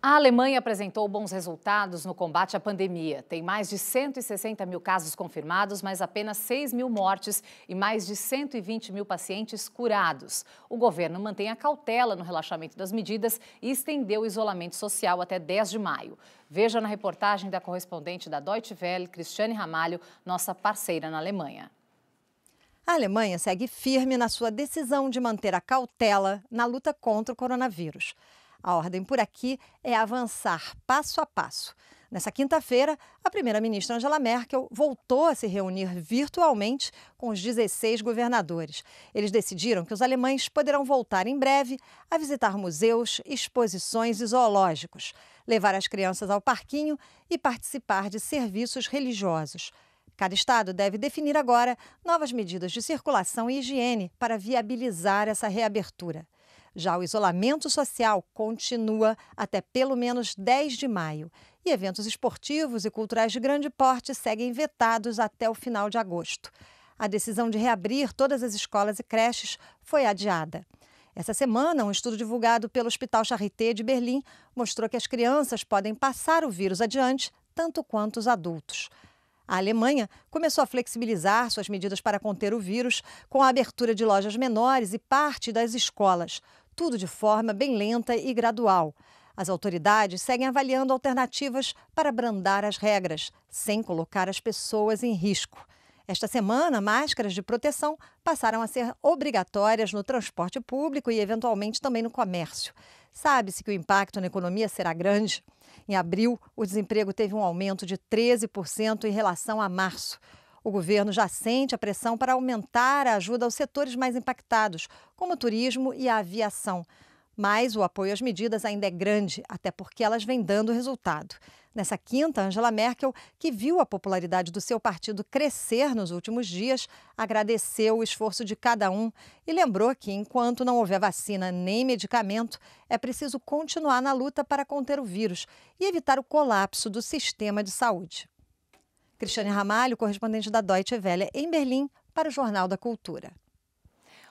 A Alemanha apresentou bons resultados no combate à pandemia. Tem mais de 160 mil casos confirmados, mas apenas 6 mil mortes e mais de 120 mil pacientes curados. O governo mantém a cautela no relaxamento das medidas e estendeu o isolamento social até 10 de maio. Veja na reportagem da correspondente da Deutsche Welle, Cristiane Ramalho, nossa parceira na Alemanha. A Alemanha segue firme na sua decisão de manter a cautela na luta contra o coronavírus. A ordem por aqui é avançar passo a passo. Nessa quinta-feira, a primeira-ministra Angela Merkel voltou a se reunir virtualmente com os 16 governadores. Eles decidiram que os alemães poderão voltar em breve a visitar museus, exposições e zoológicos, levar as crianças ao parquinho e participar de serviços religiosos. Cada estado deve definir agora novas medidas de circulação e higiene para viabilizar essa reabertura. Já o isolamento social continua até pelo menos 10 de maio e eventos esportivos e culturais de grande porte seguem vetados até o final de agosto. A decisão de reabrir todas as escolas e creches foi adiada. Essa semana, um estudo divulgado pelo Hospital Charité de Berlim mostrou que as crianças podem passar o vírus adiante tanto quanto os adultos. A Alemanha começou a flexibilizar suas medidas para conter o vírus com a abertura de lojas menores e parte das escolas tudo de forma bem lenta e gradual. As autoridades seguem avaliando alternativas para abrandar as regras, sem colocar as pessoas em risco. Esta semana, máscaras de proteção passaram a ser obrigatórias no transporte público e, eventualmente, também no comércio. Sabe-se que o impacto na economia será grande. Em abril, o desemprego teve um aumento de 13% em relação a março. O governo já sente a pressão para aumentar a ajuda aos setores mais impactados, como o turismo e a aviação. Mas o apoio às medidas ainda é grande, até porque elas vêm dando resultado. Nessa quinta, Angela Merkel, que viu a popularidade do seu partido crescer nos últimos dias, agradeceu o esforço de cada um e lembrou que, enquanto não houver vacina nem medicamento, é preciso continuar na luta para conter o vírus e evitar o colapso do sistema de saúde. Cristiane Ramalho, correspondente da Deutsche Welle em Berlim, para o Jornal da Cultura.